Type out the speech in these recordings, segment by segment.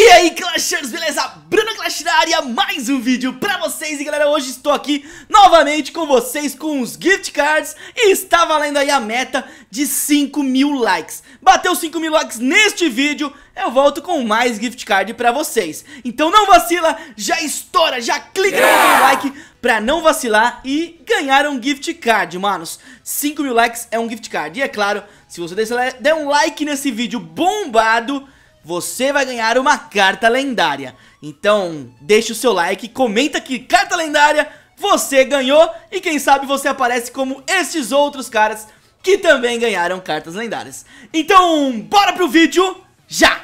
E aí Clashers, beleza? Bruna Clash na área, mais um vídeo pra vocês E galera, hoje estou aqui novamente com vocês com os gift cards E está valendo aí a meta de 5 mil likes Bateu 5 mil likes neste vídeo, eu volto com mais gift card pra vocês Então não vacila, já estoura, já clica no like pra não vacilar e ganhar um gift card, manos 5 mil likes é um gift card E é claro, se você der um like nesse vídeo bombado você vai ganhar uma carta lendária. Então, deixa o seu like, comenta que carta lendária você ganhou e quem sabe você aparece como esses outros caras que também ganharam cartas lendárias. Então, bora pro vídeo já!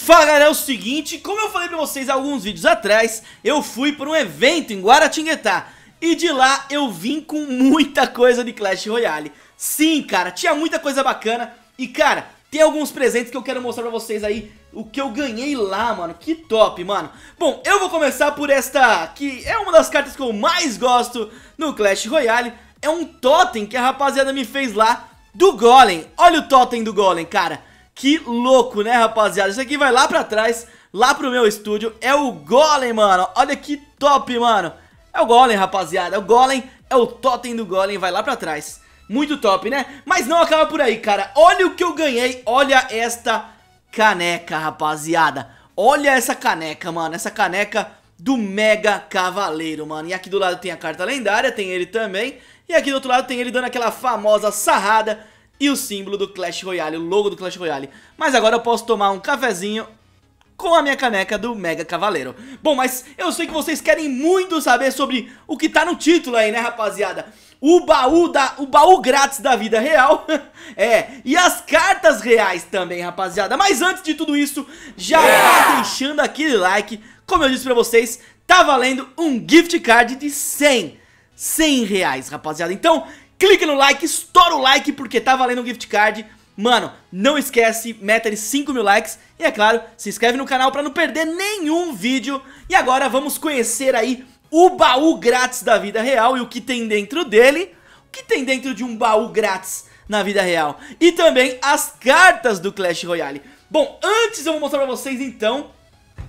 Fala galera, é o seguinte, como eu falei pra vocês alguns vídeos atrás, eu fui pra um evento em Guaratinguetá e de lá eu vim com muita coisa de Clash Royale. Sim, cara, tinha muita coisa bacana e cara, tem alguns presentes que eu quero mostrar pra vocês aí O que eu ganhei lá, mano Que top, mano Bom, eu vou começar por esta Que é uma das cartas que eu mais gosto no Clash Royale É um totem que a rapaziada me fez lá Do Golem Olha o totem do Golem, cara Que louco, né, rapaziada Isso aqui vai lá pra trás Lá pro meu estúdio É o Golem, mano Olha que top, mano É o Golem, rapaziada É o Golem É o totem do Golem Vai lá pra trás muito top, né? Mas não acaba por aí, cara. Olha o que eu ganhei. Olha esta caneca, rapaziada. Olha essa caneca, mano. Essa caneca do Mega Cavaleiro, mano. E aqui do lado tem a carta lendária, tem ele também. E aqui do outro lado tem ele dando aquela famosa sarrada e o símbolo do Clash Royale, o logo do Clash Royale. Mas agora eu posso tomar um cafezinho com a minha caneca do Mega Cavaleiro. Bom, mas eu sei que vocês querem muito saber sobre o que tá no título aí, né, rapaziada? o baú, da, o baú grátis da vida real, é, e as cartas reais também, rapaziada. Mas antes de tudo isso, já tá yeah! vai deixando aquele like, como eu disse pra vocês, tá valendo um gift card de 100, 100 reais, rapaziada. Então, clica no like, estoura o like, porque tá valendo um gift card. Mano, não esquece, meta de 5 mil likes. E é claro, se inscreve no canal pra não perder nenhum vídeo. E agora vamos conhecer aí o baú grátis da vida real e o que tem dentro dele, o que tem dentro de um baú grátis na vida real e também as cartas do Clash Royale. Bom, antes eu vou mostrar pra vocês então...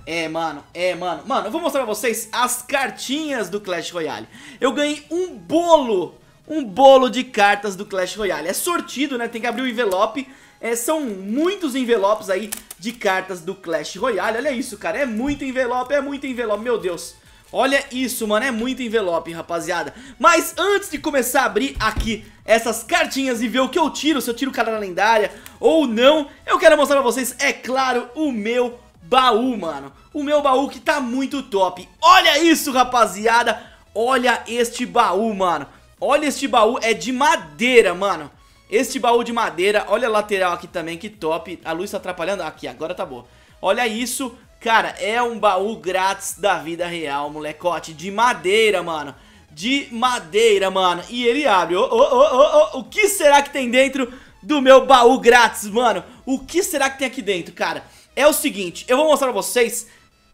É, mano, é, mano, mano, eu vou mostrar pra vocês as cartinhas do Clash Royale. Eu ganhei um bolo, um bolo de cartas do Clash Royale. É sortido, né, tem que abrir o envelope. É, são muitos envelopes aí de cartas do Clash Royale. Olha isso, cara, é muito envelope, é muito envelope, meu Deus. Olha isso, mano, é muito envelope, rapaziada Mas antes de começar a abrir aqui essas cartinhas e ver o que eu tiro Se eu tiro o cara na lendária ou não Eu quero mostrar pra vocês, é claro, o meu baú, mano O meu baú que tá muito top Olha isso, rapaziada Olha este baú, mano Olha este baú, é de madeira, mano Este baú de madeira, olha a lateral aqui também, que top A luz tá atrapalhando, aqui, agora tá boa Olha isso, Cara, é um baú grátis da vida real, molecote. De madeira, mano. De madeira, mano. E ele abre. Oh, oh, oh, o que será que tem dentro do meu baú grátis, mano? O que será que tem aqui dentro, cara? É o seguinte, eu vou mostrar pra vocês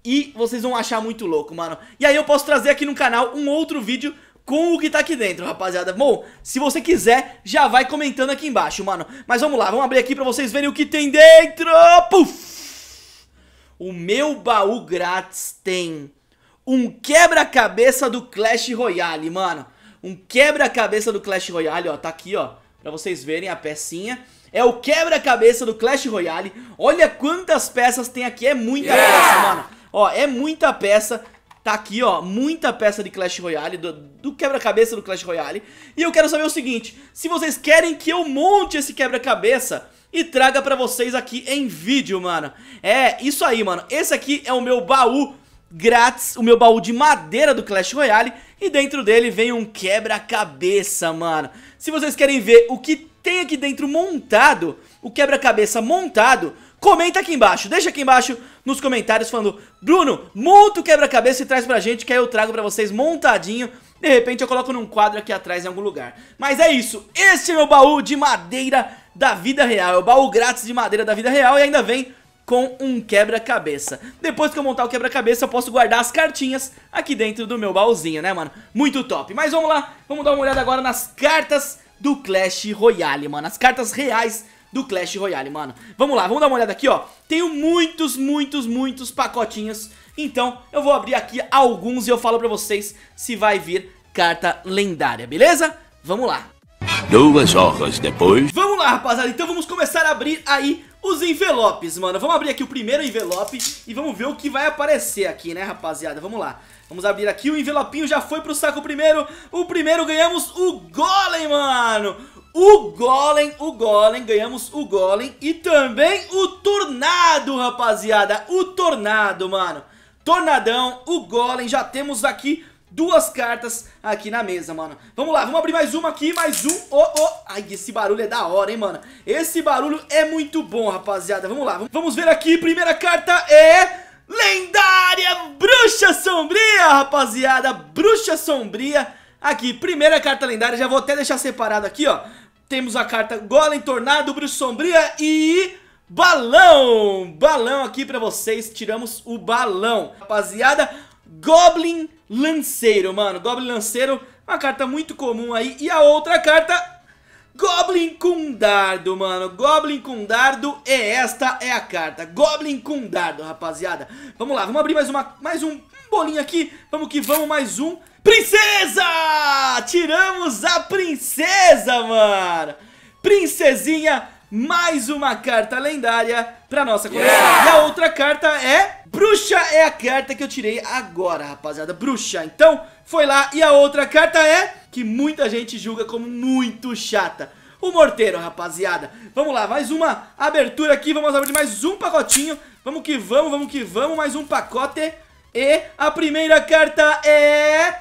e vocês vão achar muito louco, mano. E aí eu posso trazer aqui no canal um outro vídeo com o que tá aqui dentro, rapaziada. Bom, se você quiser, já vai comentando aqui embaixo, mano. Mas vamos lá, vamos abrir aqui pra vocês verem o que tem dentro. Puf! O meu baú grátis tem um quebra-cabeça do Clash Royale, mano. Um quebra-cabeça do Clash Royale, ó, tá aqui, ó, pra vocês verem a pecinha. É o quebra-cabeça do Clash Royale. Olha quantas peças tem aqui, é muita yeah! peça, mano. Ó, é muita peça. Tá aqui, ó, muita peça de Clash Royale, do, do quebra-cabeça do Clash Royale. E eu quero saber o seguinte, se vocês querem que eu monte esse quebra-cabeça e traga pra vocês aqui em vídeo, mano. É, isso aí, mano. Esse aqui é o meu baú grátis, o meu baú de madeira do Clash Royale e dentro dele vem um quebra-cabeça, mano. Se vocês querem ver o que tem aqui dentro montado, o quebra-cabeça montado, comenta aqui embaixo, deixa aqui embaixo nos comentários falando Bruno, monta o quebra-cabeça e traz pra gente que aí eu trago pra vocês montadinho de repente eu coloco num quadro aqui atrás em algum lugar. Mas é isso, esse é meu baú de madeira da vida real. É o baú grátis de madeira da vida real e ainda vem com um quebra-cabeça. Depois que eu montar o quebra-cabeça, eu posso guardar as cartinhas aqui dentro do meu baúzinho, né, mano? Muito top. Mas vamos lá, vamos dar uma olhada agora nas cartas do Clash Royale, mano. As cartas reais do Clash Royale, mano. Vamos lá, vamos dar uma olhada aqui, ó. Tenho muitos, muitos, muitos pacotinhos. Então, eu vou abrir aqui alguns e eu falo pra vocês se vai vir carta lendária, beleza? Vamos lá. Duas horas depois. Vamos lá, rapaziada. Então vamos começar a abrir aí os envelopes, mano. Vamos abrir aqui o primeiro envelope e vamos ver o que vai aparecer aqui, né, rapaziada? Vamos lá. Vamos abrir aqui. O envelopinho já foi pro saco primeiro. O primeiro ganhamos o Golem, mano. O Golem, o Golem, ganhamos o Golem e também o Tornado, rapaziada. O Tornado, mano. Tornadão, o Golem, já temos aqui duas cartas aqui na mesa, mano Vamos lá, vamos abrir mais uma aqui, mais um oh, oh. Ai, esse barulho é da hora, hein, mano Esse barulho é muito bom, rapaziada Vamos lá, vamos ver aqui, primeira carta é... Lendária Bruxa Sombria, rapaziada Bruxa Sombria Aqui, primeira carta lendária, já vou até deixar separado aqui, ó Temos a carta Golem, Tornado, Bruxa Sombria e... Balão! Balão aqui pra vocês, tiramos o balão Rapaziada, Goblin Lanceiro, mano. Goblin Lanceiro, uma carta muito comum aí. E a outra carta Goblin com dardo, mano. Goblin com dardo é esta é a carta. Goblin com dardo, rapaziada. Vamos lá, vamos abrir mais uma mais um bolinho aqui. Vamos que vamos mais um. Princesa! Tiramos a princesa, mano. Princesinha, mais uma carta lendária pra nossa coleção. Yeah! E a outra carta é Bruxa é a carta que eu tirei agora, rapaziada. Bruxa, então, foi lá. E a outra carta é... Que muita gente julga como muito chata. O morteiro, rapaziada. Vamos lá, mais uma abertura aqui. Vamos abrir mais um pacotinho. Vamos que vamos, vamos que vamos. Mais um pacote. E a primeira carta é...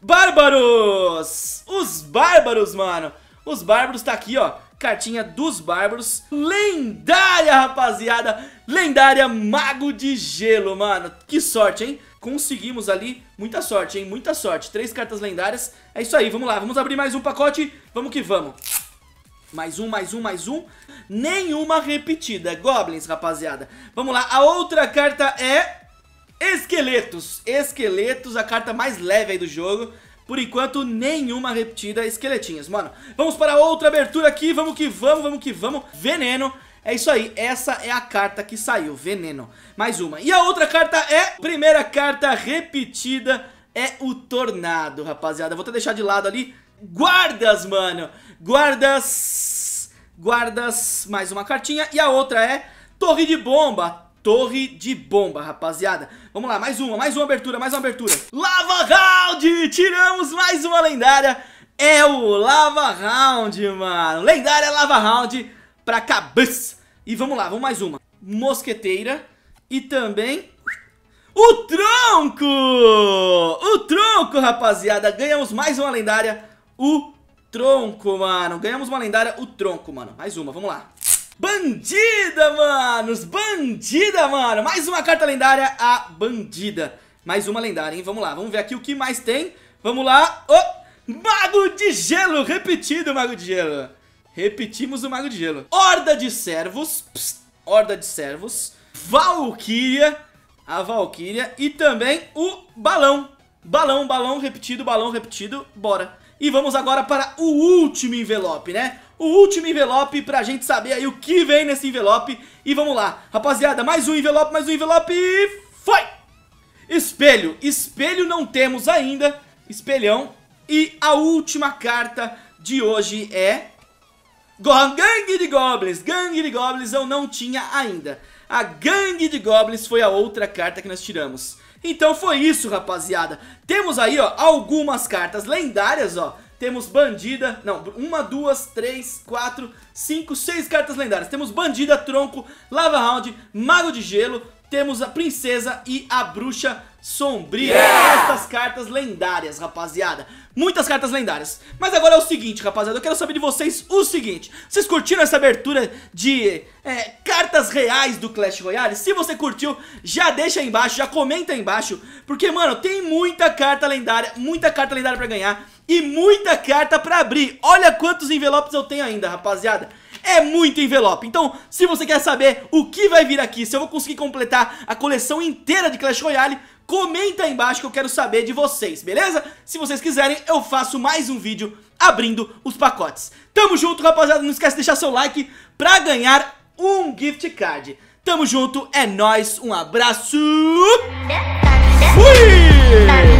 Bárbaros! Os bárbaros, mano. Os bárbaros tá aqui, ó cartinha dos Bárbaros. Lendária, rapaziada! Lendária Mago de Gelo, mano. Que sorte, hein? Conseguimos ali, muita sorte, hein? Muita sorte. Três cartas lendárias. É isso aí, vamos lá. Vamos abrir mais um pacote. Vamos que vamos. Mais um, mais um, mais um. Nenhuma repetida. Goblins, rapaziada. Vamos lá. A outra carta é... Esqueletos. Esqueletos, a carta mais leve aí do jogo. Por enquanto, nenhuma repetida esqueletinhas mano. Vamos para outra abertura aqui, vamos que vamos, vamos que vamos. Veneno. É isso aí, essa é a carta que saiu, veneno. Mais uma. E a outra carta é... Primeira carta repetida é o Tornado, rapaziada. Vou até deixar de lado ali. Guardas, mano. Guardas... Guardas, mais uma cartinha. E a outra é Torre de Bomba. Torre de Bomba, rapaziada. Vamos lá, mais uma, mais uma abertura, mais uma abertura. Lava Round! Tiramos mais uma lendária. É o Lava Round, mano. Lendária Lava Round pra cabeça. E vamos lá, vamos mais uma. Mosqueteira e também... O Tronco! O Tronco, rapaziada. Ganhamos mais uma lendária. O Tronco, mano. Ganhamos uma lendária, o Tronco, mano. Mais uma, vamos lá. Bandida, manos! Bandida, mano! Mais uma carta lendária, a Bandida. Mais uma lendária, hein? Vamos lá, vamos ver aqui o que mais tem. Vamos lá. Oh, Mago de Gelo! Repetido, Mago de Gelo. Repetimos o Mago de Gelo. Horda de Servos. Psst, horda de Servos. Valkyria. A Valkyria. E também o Balão. Balão, balão, repetido, balão, repetido. Bora. E vamos agora para o último envelope, né? o último envelope pra gente saber aí o que vem nesse envelope. E vamos lá, rapaziada, mais um envelope, mais um envelope e foi! Espelho, espelho não temos ainda, espelhão. E a última carta de hoje é... Gangue de Goblins, Gangue de Goblins eu não tinha ainda. A Gangue de Goblins foi a outra carta que nós tiramos. Então foi isso, rapaziada. Temos aí, ó, algumas cartas lendárias, ó. Temos bandida, não, uma, duas, três, quatro, cinco, seis cartas lendárias. Temos bandida, tronco, lava round, mago de gelo, temos a princesa e a bruxa sombria. Yeah! Estas cartas lendárias, rapaziada. Muitas cartas lendárias. Mas agora é o seguinte, rapaziada. Eu quero saber de vocês o seguinte. Vocês curtiram essa abertura de é, cartas reais do Clash Royale? Se você curtiu, já deixa aí embaixo, já comenta aí embaixo. Porque, mano, tem muita carta lendária, muita carta lendária pra ganhar. E muita carta pra abrir. Olha quantos envelopes eu tenho ainda, rapaziada é muito envelope. Então, se você quer saber o que vai vir aqui, se eu vou conseguir completar a coleção inteira de Clash Royale, comenta aí embaixo que eu quero saber de vocês, beleza? Se vocês quiserem, eu faço mais um vídeo abrindo os pacotes. Tamo junto, rapaziada, não esquece de deixar seu like pra ganhar um gift card. Tamo junto, é nóis, um abraço... Fui!